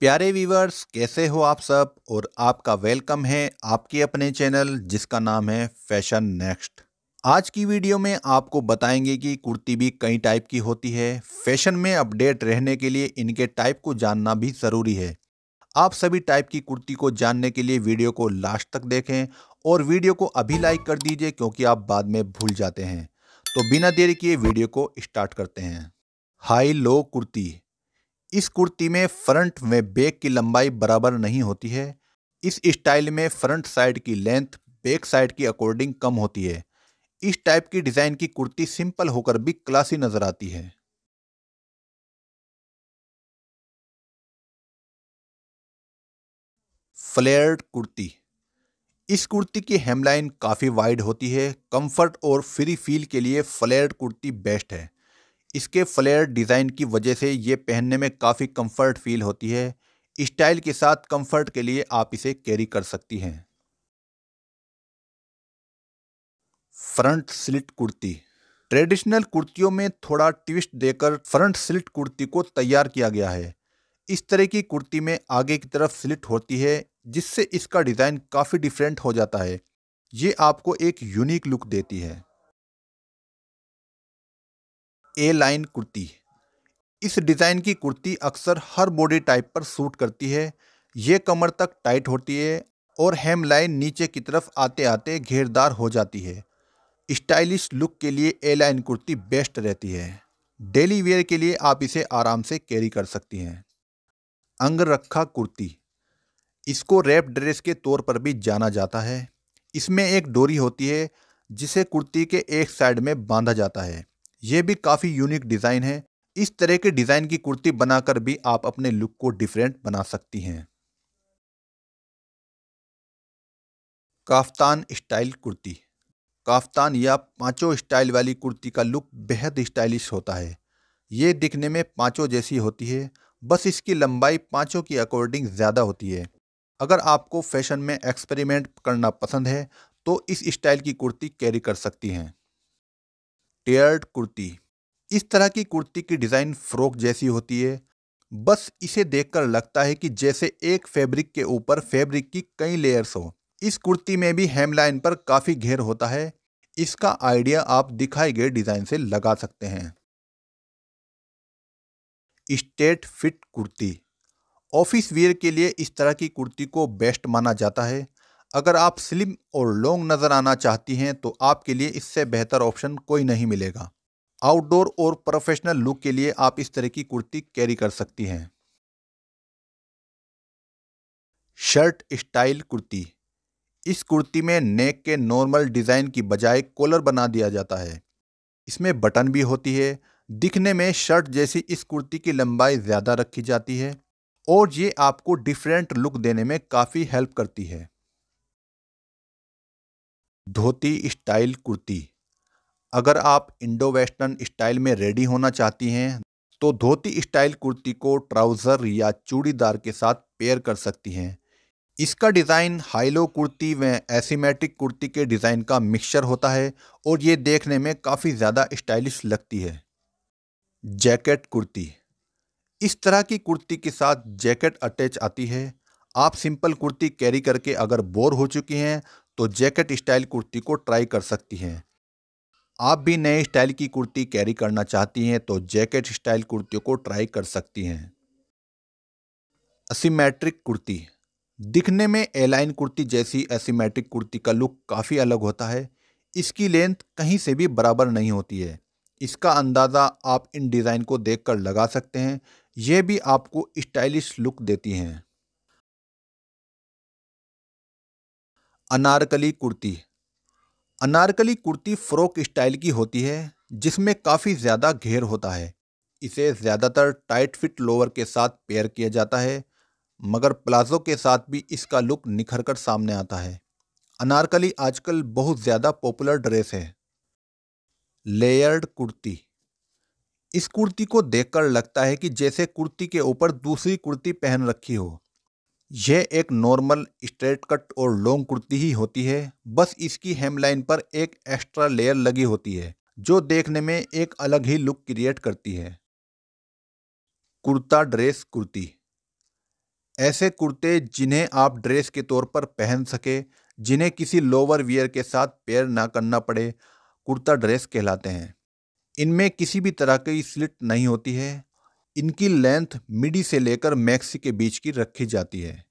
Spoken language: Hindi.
प्यारे वीवर्स कैसे हो आप सब और आपका वेलकम है आपके अपने चैनल जिसका नाम है फैशन नेक्स्ट आज की वीडियो में आपको बताएंगे कि कुर्ती भी कई टाइप की होती है फैशन में अपडेट रहने के लिए इनके टाइप को जानना भी ज़रूरी है आप सभी टाइप की कुर्ती को जानने के लिए वीडियो को लास्ट तक देखें और वीडियो को अभी लाइक कर दीजिए क्योंकि आप बाद में भूल जाते हैं तो बिना देरी किए वीडियो को स्टार्ट करते हैं हाई लो कुर्ती इस कुर्ती में फ्रंट में बैक की लंबाई बराबर नहीं होती है इस स्टाइल में फ्रंट साइड की लेंथ बैक साइड की अकॉर्डिंग कम होती है इस टाइप की डिज़ाइन की कुर्ती सिंपल होकर भी क्लासी नज़र आती है फ्लेयर्ड कुर्ती इस कुर्ती की हेमलाइन काफ़ी वाइड होती है कंफर्ट और फ्री फील के लिए फ्लेयर्ड कुर्ती बेस्ट है इसके फ्लेयर डिज़ाइन की वजह से ये पहनने में काफ़ी कंफर्ट फील होती है स्टाइल के साथ कंफर्ट के लिए आप इसे कैरी कर सकती हैं फ्रंट स्लिट कुर्ती ट्रेडिशनल कुर्तियों में थोड़ा ट्विस्ट देकर फ्रंट स्लिट कुर्ती को तैयार किया गया है इस तरह की कुर्ती में आगे की तरफ स्लिट होती है जिससे इसका डिज़ाइन काफ़ी डिफरेंट हो जाता है ये आपको एक यूनिक लुक देती है ए लाइन कुर्ती इस डिज़ाइन की कुर्ती अक्सर हर बॉडी टाइप पर सूट करती है ये कमर तक टाइट होती है और हेम लाइन नीचे की तरफ आते आते घेरदार हो जाती है स्टाइलिश लुक के लिए ए लाइन कुर्ती बेस्ट रहती है डेली वेयर के लिए आप इसे आराम से कैरी कर सकती हैं अंगरखा कुर्ती इसको रैप ड्रेस के तौर पर भी जाना जाता है इसमें एक डोरी होती है जिसे कुर्ती के एक साइड में बांधा जाता है ये भी काफ़ी यूनिक डिज़ाइन है इस तरह के डिज़ाइन की कुर्ती बनाकर भी आप अपने लुक को डिफरेंट बना सकती हैं काफ्तान स्टाइल कुर्ती काफ्तान या पांचों स्टाइल वाली कुर्ती का लुक बेहद स्टाइलिश होता है ये दिखने में पांचों जैसी होती है बस इसकी लंबाई पांचों की अकॉर्डिंग ज़्यादा होती है अगर आपको फैशन में एक्सपेरिमेंट करना पसंद है तो इस स्टाइल की कुर्ती कैरी कर सकती हैं टेयर्ड कुर्ती इस तरह की कुर्ती की डिज़ाइन फ्रॉक जैसी होती है बस इसे देखकर लगता है कि जैसे एक फैब्रिक के ऊपर फैब्रिक की कई लेयर्स हो इस कुर्ती में भी हेमलाइन पर काफ़ी घेर होता है इसका आइडिया आप दिखाए गए डिज़ाइन से लगा सकते हैं straight fit kurti office wear के लिए इस तरह की कुर्ती को बेस्ट माना जाता है अगर आप स्लिम और लॉन्ग नज़र आना चाहती हैं तो आपके लिए इससे बेहतर ऑप्शन कोई नहीं मिलेगा आउटडोर और प्रोफेशनल लुक के लिए आप इस तरह की कुर्ती कैरी कर सकती हैं शर्ट स्टाइल कुर्ती इस कुर्ती में नेक के नॉर्मल डिज़ाइन की बजाय कॉलर बना दिया जाता है इसमें बटन भी होती है दिखने में शर्ट जैसी इस कुर्ती की लंबाई ज़्यादा रखी जाती है और ये आपको डिफरेंट लुक देने में काफ़ी हेल्प करती है धोती स्टाइल कुर्ती अगर आप इंडो वेस्टर्न स्टाइल में रेडी होना चाहती हैं तो धोती स्टाइल कुर्ती को ट्राउज़र या चूड़ीदार के साथ पेयर कर सकती हैं इसका डिज़ाइन हाईलो कुर्ती व एसीमेट्रिक कुर्ती के डिज़ाइन का मिक्सचर होता है और ये देखने में काफ़ी ज़्यादा स्टाइलिश लगती है जैकेट कुर्ती इस तरह की कुर्ती के साथ जैकेट अटैच आती है आप सिंपल कुर्ती कैरी करके अगर बोर हो चुकी हैं तो जैकेट स्टाइल कुर्ती को ट्राई कर सकती हैं आप भी नए स्टाइल की कुर्ती कैरी करना चाहती हैं तो जैकेट स्टाइल कुर्तियों को ट्राई कर सकती हैं असीमेट्रिक कुर्ती दिखने में एलाइन कुर्ती जैसी असीमेट्रिक कुर्ती का लुक काफ़ी अलग होता है इसकी लेंथ कहीं से भी बराबर नहीं होती है इसका अंदाज़ा आप इन डिज़ाइन को देखकर लगा सकते हैं यह भी आपको स्टाइलिश लुक देती हैं अनारकली कुर्ती अनारकली कुर्ती फ्रॉक स्टाइल की होती है जिसमें काफ़ी ज़्यादा घेर होता है इसे ज़्यादातर टाइट फिट लोअर के साथ पेयर किया जाता है मगर प्लाजो के साथ भी इसका लुक निखर कर सामने आता है अनारकली आजकल बहुत ज़्यादा पॉपुलर ड्रेस है लेयर्ड कुर्ती इस कुर्ती को देखकर लगता है कि जैसे कुर्ती के ऊपर दूसरी कुर्ती पहन रखी हो यह एक नॉर्मल स्ट्रेट कट और लॉन्ग कुर्ती ही होती है बस इसकी हेमलाइन पर एक एक्स्ट्रा लेयर लगी होती है जो देखने में एक अलग ही लुक क्रिएट करती है कुर्ता ड्रेस कुर्ती ऐसे कुर्ते जिन्हें आप ड्रेस के तौर पर पहन सके जिन्हें किसी लोअर वियर के साथ पेयर ना करना पड़े कुर्ता ड्रेस कहलाते हैं इनमें किसी भी तरह की स्लिट नहीं होती है इनकी लेंथ मिडी से लेकर मैक्सी के बीच की रखी जाती है